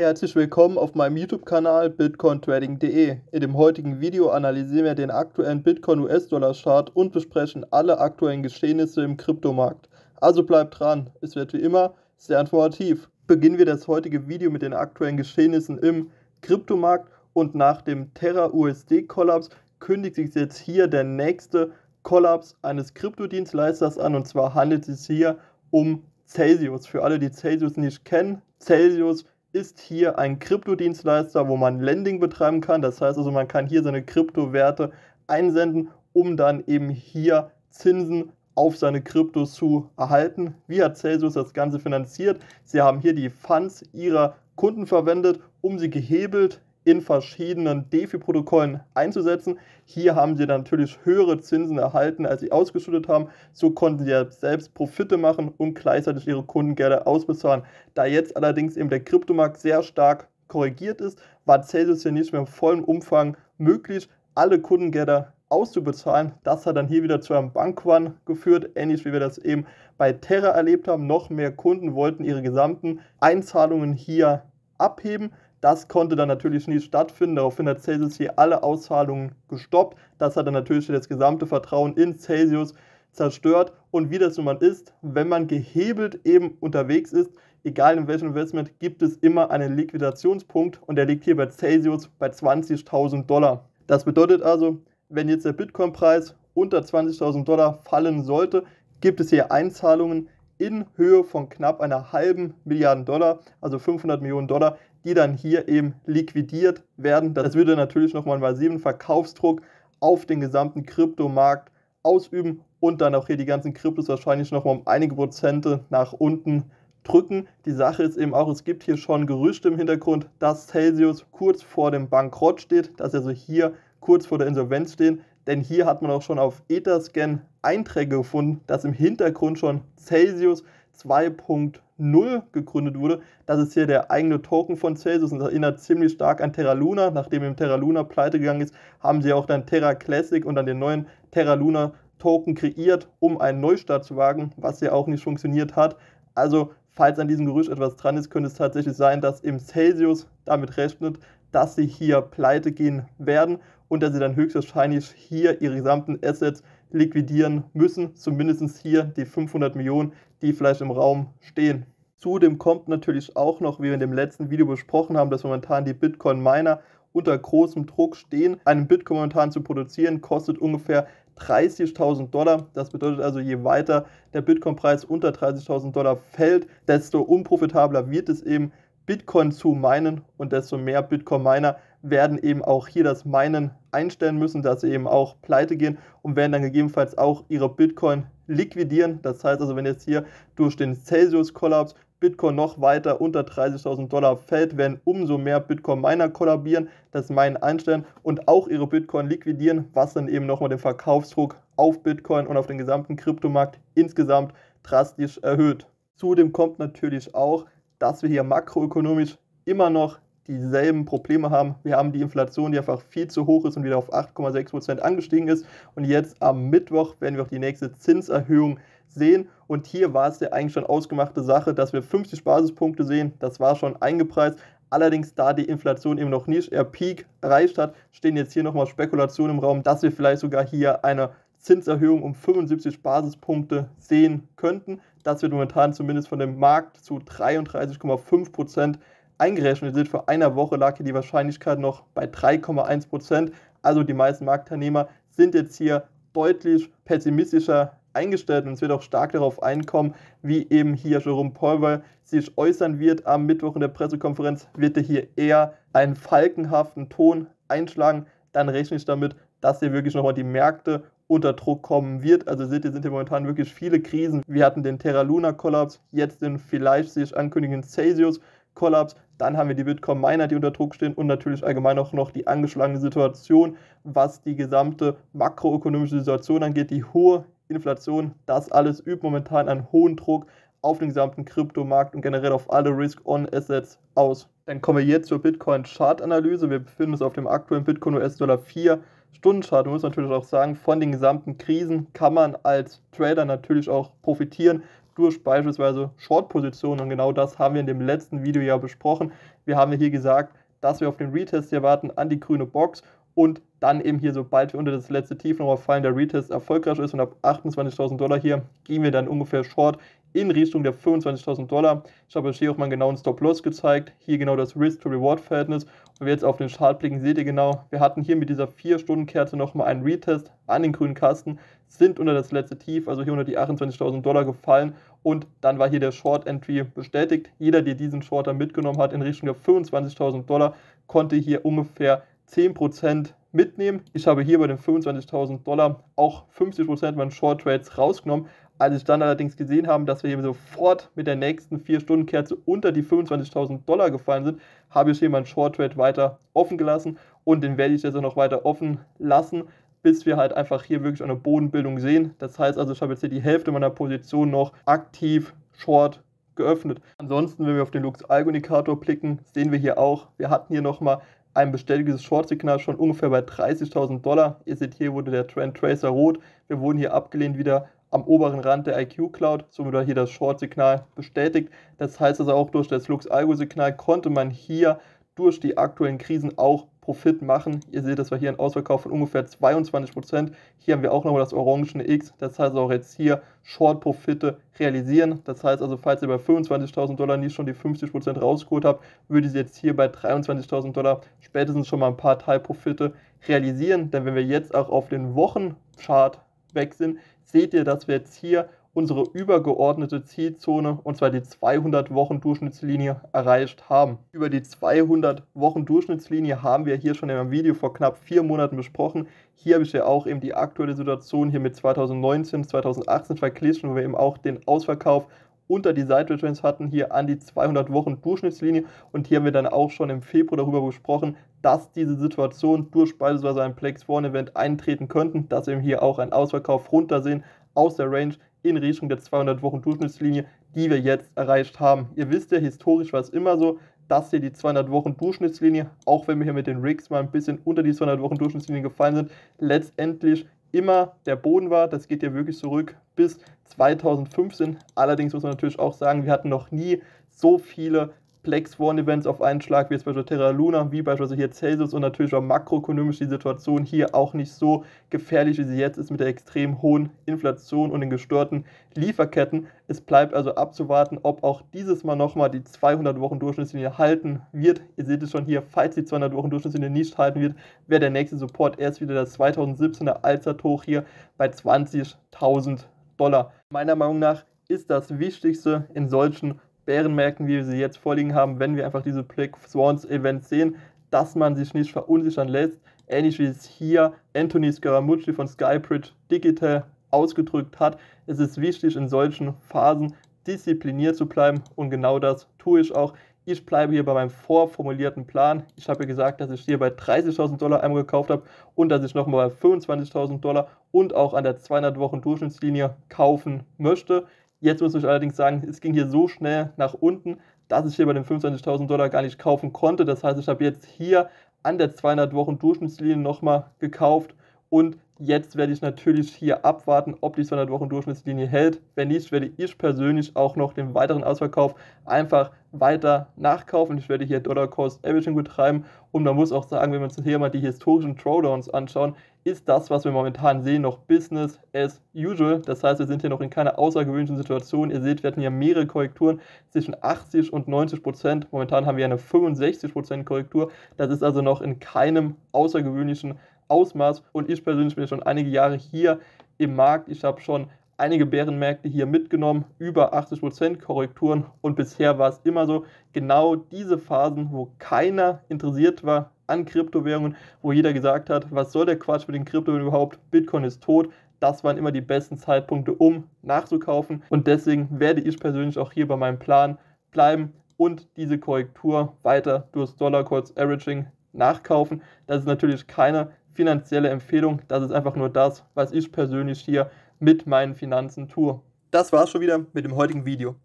Herzlich willkommen auf meinem YouTube-Kanal bitcointrading.de. In dem heutigen Video analysieren wir den aktuellen Bitcoin-US-Dollar-Chart und besprechen alle aktuellen Geschehnisse im Kryptomarkt. Also bleibt dran, es wird wie immer sehr informativ. Beginnen wir das heutige Video mit den aktuellen Geschehnissen im Kryptomarkt und nach dem Terra-USD-Kollaps kündigt sich jetzt hier der nächste Kollaps eines Kryptodienstleisters an und zwar handelt es sich hier um Celsius. Für alle, die Celsius nicht kennen, Celsius ist ist hier ein Kryptodienstleister, wo man Lending betreiben kann. Das heißt also, man kann hier seine Kryptowerte einsenden, um dann eben hier Zinsen auf seine Kryptos zu erhalten. Wie hat Celsius das Ganze finanziert? Sie haben hier die Funds ihrer Kunden verwendet, um sie gehebelt in verschiedenen DeFi-Protokollen einzusetzen. Hier haben sie natürlich höhere Zinsen erhalten, als sie ausgeschüttet haben. So konnten sie ja selbst Profite machen und gleichzeitig ihre Kundengelder ausbezahlen. Da jetzt allerdings eben der Kryptomarkt sehr stark korrigiert ist, war Celsius hier nicht mehr im vollen Umfang möglich, alle Kundengelder auszubezahlen. Das hat dann hier wieder zu einem Bankrun geführt, ähnlich wie wir das eben bei Terra erlebt haben. Noch mehr Kunden wollten ihre gesamten Einzahlungen hier abheben. Das konnte dann natürlich nie stattfinden. Daraufhin hat Celsius hier alle Auszahlungen gestoppt. Das hat dann natürlich das gesamte Vertrauen in Celsius zerstört. Und wie das nun mal ist, wenn man gehebelt eben unterwegs ist, egal in welchem Investment, gibt es immer einen Liquidationspunkt und der liegt hier bei Celsius bei 20.000 Dollar. Das bedeutet also, wenn jetzt der Bitcoin-Preis unter 20.000 Dollar fallen sollte, gibt es hier Einzahlungen in Höhe von knapp einer halben Milliarde Dollar, also 500 Millionen Dollar, die dann hier eben liquidiert werden. Das würde natürlich nochmal einen massiven Verkaufsdruck auf den gesamten Kryptomarkt ausüben und dann auch hier die ganzen Kryptos wahrscheinlich nochmal um einige Prozente nach unten drücken. Die Sache ist eben auch, es gibt hier schon Gerüchte im Hintergrund, dass Celsius kurz vor dem Bankrott steht, dass er also hier kurz vor der Insolvenz steht. Denn hier hat man auch schon auf Etherscan Einträge gefunden, dass im Hintergrund schon Celsius 2.0 gegründet wurde. Das ist hier der eigene Token von Celsius und das erinnert ziemlich stark an Terra Luna. Nachdem im Terra Luna pleite gegangen ist, haben sie auch dann Terra Classic und dann den neuen Terra Luna Token kreiert, um einen Neustart zu wagen, was ja auch nicht funktioniert hat. Also, falls an diesem Gerücht etwas dran ist, könnte es tatsächlich sein, dass im Celsius damit rechnet, dass sie hier pleite gehen werden und dass sie dann höchstwahrscheinlich hier ihre gesamten Assets liquidieren müssen, zumindest hier die 500 Millionen, die vielleicht im Raum stehen. Zudem kommt natürlich auch noch, wie wir in dem letzten Video besprochen haben, dass momentan die Bitcoin-Miner unter großem Druck stehen. Einen Bitcoin momentan zu produzieren kostet ungefähr 30.000 Dollar. Das bedeutet also, je weiter der Bitcoin-Preis unter 30.000 Dollar fällt, desto unprofitabler wird es eben, Bitcoin zu meinen und desto mehr Bitcoin-Miner werden eben auch hier das Minen einstellen müssen, dass sie eben auch pleite gehen und werden dann gegebenenfalls auch ihre Bitcoin liquidieren. Das heißt also, wenn jetzt hier durch den Celsius-Kollaps Bitcoin noch weiter unter 30.000 Dollar fällt, werden umso mehr Bitcoin-Miner kollabieren, das Minen einstellen und auch ihre Bitcoin liquidieren, was dann eben nochmal den Verkaufsdruck auf Bitcoin und auf den gesamten Kryptomarkt insgesamt drastisch erhöht. Zudem kommt natürlich auch, dass wir hier makroökonomisch immer noch dieselben Probleme haben. Wir haben die Inflation, die einfach viel zu hoch ist und wieder auf 8,6% Prozent angestiegen ist. Und jetzt am Mittwoch werden wir auch die nächste Zinserhöhung sehen. Und hier war es ja eigentlich schon ausgemachte Sache, dass wir 50 Basispunkte sehen. Das war schon eingepreist. Allerdings, da die Inflation eben noch nicht ihr Peak erreicht hat, stehen jetzt hier nochmal Spekulationen im Raum, dass wir vielleicht sogar hier eine Zinserhöhung um 75 Basispunkte sehen könnten. Das wird momentan zumindest von dem Markt zu 33,5 Prozent eingerechnet sind, vor einer Woche lag hier die Wahrscheinlichkeit noch bei 3,1 Also die meisten Marktteilnehmer sind jetzt hier deutlich pessimistischer eingestellt und es wird auch stark darauf einkommen, wie eben hier Jerome Powell sich äußern wird am Mittwoch in der Pressekonferenz, wird er hier eher einen falkenhaften Ton einschlagen, dann rechne ich damit, dass hier wirklich nochmal die Märkte unter Druck kommen wird. Also seht ihr, sind hier momentan wirklich viele Krisen. Wir hatten den Terra Luna Kollaps, jetzt den vielleicht sich ankündigenden Celsius Kollaps. Dann haben wir die Bitcoin Miner, die unter Druck stehen und natürlich allgemein auch noch die angeschlagene Situation, was die gesamte makroökonomische Situation angeht, die hohe Inflation. Das alles übt momentan einen hohen Druck auf den gesamten Kryptomarkt und generell auf alle Risk-on-Assets aus. Dann kommen wir jetzt zur Bitcoin-Chart-Analyse. Wir befinden uns auf dem aktuellen Bitcoin US-Dollar 4. Stundenchart. Man muss natürlich auch sagen, von den gesamten Krisen kann man als Trader natürlich auch profitieren durch beispielsweise Short-Positionen. Und genau das haben wir in dem letzten Video ja besprochen. Wir haben hier gesagt, dass wir auf den Retest hier warten an die grüne Box und dann eben hier, sobald wir unter das letzte Tief nochmal fallen, der Retest erfolgreich ist und ab 28.000 Dollar hier gehen wir dann ungefähr Short in Richtung der 25.000 Dollar. Ich habe euch hier auch mal einen genauen Stop-Loss gezeigt, hier genau das Risk-to-Reward-Verhältnis. Und wenn wir jetzt auf den Chart blicken, seht ihr genau, wir hatten hier mit dieser 4-Stunden-Kerze nochmal einen Retest an den grünen Kasten, sind unter das letzte Tief, also hier unter die 28.000 Dollar gefallen und dann war hier der Short-Entry bestätigt. Jeder, der diesen Short dann mitgenommen hat in Richtung der 25.000 Dollar, konnte hier ungefähr 10% mitnehmen. Ich habe hier bei den 25.000 Dollar auch 50% meiner Short Trades rausgenommen. Als ich dann allerdings gesehen habe, dass wir hier sofort mit der nächsten 4-Stunden-Kerze unter die 25.000 Dollar gefallen sind, habe ich hier meinen Short Trade weiter offen gelassen und den werde ich jetzt auch noch weiter offen lassen, bis wir halt einfach hier wirklich eine Bodenbildung sehen. Das heißt also, ich habe jetzt hier die Hälfte meiner Position noch aktiv Short geöffnet. Ansonsten, wenn wir auf den Lux-Algo-Indikator blicken, sehen wir hier auch, wir hatten hier nochmal ein bestätigtes Short-Signal schon ungefähr bei 30.000 Dollar. Ihr seht, hier wurde der Trend Tracer rot. Wir wurden hier abgelehnt wieder am oberen Rand der IQ Cloud, somit war hier das Short-Signal bestätigt. Das heißt also auch durch das Lux-Algo-Signal konnte man hier durch die aktuellen Krisen auch Profit machen. Ihr seht, dass wir hier einen Ausverkauf von ungefähr 22%. Hier haben wir auch nochmal das orangene X. Das heißt auch jetzt hier Short-Profite realisieren. Das heißt also, falls ihr bei 25.000 Dollar nicht schon die 50% rausgeholt habt, würde sie jetzt hier bei 23.000 Dollar spätestens schon mal ein paar Teilprofite realisieren. Denn wenn wir jetzt auch auf den Wochenchart weg sind, seht ihr, dass wir jetzt hier unsere übergeordnete Zielzone, und zwar die 200 Wochen Durchschnittslinie, erreicht haben. Über die 200 Wochen Durchschnittslinie haben wir hier schon in einem Video vor knapp vier Monaten besprochen. Hier habe ich ja auch eben die aktuelle Situation hier mit 2019, 2018 verglichen, wo wir eben auch den Ausverkauf unter die Seitwärtstrends hatten, hier an die 200 Wochen Durchschnittslinie. Und hier haben wir dann auch schon im Februar darüber gesprochen, dass diese Situation durch beispielsweise ein Plex One Event eintreten könnten, dass wir hier auch einen Ausverkauf runtersehen aus der Range in Richtung der 200-Wochen-Durchschnittslinie, die wir jetzt erreicht haben. Ihr wisst ja, historisch war es immer so, dass hier die 200-Wochen-Durchschnittslinie, auch wenn wir hier mit den Rigs mal ein bisschen unter die 200-Wochen-Durchschnittslinie gefallen sind, letztendlich immer der Boden war. Das geht ja wirklich zurück bis 2015. Allerdings muss man natürlich auch sagen, wir hatten noch nie so viele Complex One Events auf einen Schlag, wie jetzt beispielsweise Terra Luna, wie beispielsweise hier Celsius und natürlich auch makroökonomisch die Situation hier auch nicht so gefährlich, wie sie jetzt ist mit der extrem hohen Inflation und den gestörten Lieferketten. Es bleibt also abzuwarten, ob auch dieses Mal nochmal die 200-Wochen-Durchschnittslinie halten wird. Ihr seht es schon hier, falls die 200-Wochen-Durchschnittslinie nicht halten wird, wäre der nächste Support erst wieder das 2017er Allzeithoch hier bei 20.000 Dollar. Meiner Meinung nach ist das Wichtigste in solchen Bärenmärkten, wie wir sie jetzt vorliegen haben, wenn wir einfach diese Black Swans Events sehen, dass man sich nicht verunsichern lässt. Ähnlich wie es hier Anthony Scaramucci von Skybridge Digital ausgedrückt hat. Es ist wichtig, in solchen Phasen diszipliniert zu bleiben und genau das tue ich auch. Ich bleibe hier bei meinem vorformulierten Plan. Ich habe ja gesagt, dass ich hier bei 30.000 Dollar einmal gekauft habe und dass ich nochmal bei 25.000 Dollar und auch an der 200-Wochen-Durchschnittslinie kaufen möchte. Jetzt muss ich allerdings sagen, es ging hier so schnell nach unten, dass ich hier bei den 25.000 Dollar gar nicht kaufen konnte. Das heißt, ich habe jetzt hier an der 200 Wochen Durchschnittslinie nochmal gekauft und jetzt werde ich natürlich hier abwarten, ob die 200 Wochen Durchschnittslinie hält. Wenn nicht, werde ich persönlich auch noch den weiteren Ausverkauf einfach weiter nachkaufen. Ich werde hier Dollar Cost Averaging betreiben. Und man muss auch sagen, wenn wir uns hier mal die historischen Throwdowns anschauen, ist das, was wir momentan sehen, noch Business as usual. Das heißt, wir sind hier noch in keiner außergewöhnlichen Situation. Ihr seht, wir hatten hier mehrere Korrekturen zwischen 80 und 90 Prozent. Momentan haben wir eine 65 Prozent Korrektur. Das ist also noch in keinem außergewöhnlichen Situation. Ausmaß. Und ich persönlich bin schon einige Jahre hier im Markt. Ich habe schon einige Bärenmärkte hier mitgenommen, über 80% Korrekturen und bisher war es immer so, genau diese Phasen, wo keiner interessiert war an Kryptowährungen, wo jeder gesagt hat, was soll der Quatsch mit den Kryptowährungen überhaupt, Bitcoin ist tot, das waren immer die besten Zeitpunkte, um nachzukaufen und deswegen werde ich persönlich auch hier bei meinem Plan bleiben und diese Korrektur weiter durchs Dollar Cost Averaging nachkaufen. Das ist natürlich keine finanzielle Empfehlung. Das ist einfach nur das, was ich persönlich hier mit meinen Finanzen tue. Das war's schon wieder mit dem heutigen Video.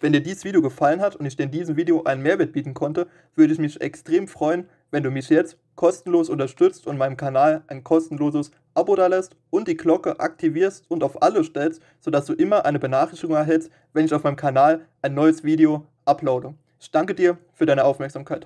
Wenn dir dieses Video gefallen hat und ich dir in diesem Video einen Mehrwert bieten konnte, würde ich mich extrem freuen, wenn du mich jetzt kostenlos unterstützt und meinem Kanal ein kostenloses Abo dalässt und die Glocke aktivierst und auf alle stellst, sodass du immer eine Benachrichtigung erhältst, wenn ich auf meinem Kanal ein neues Video uploade. Ich danke dir für deine Aufmerksamkeit.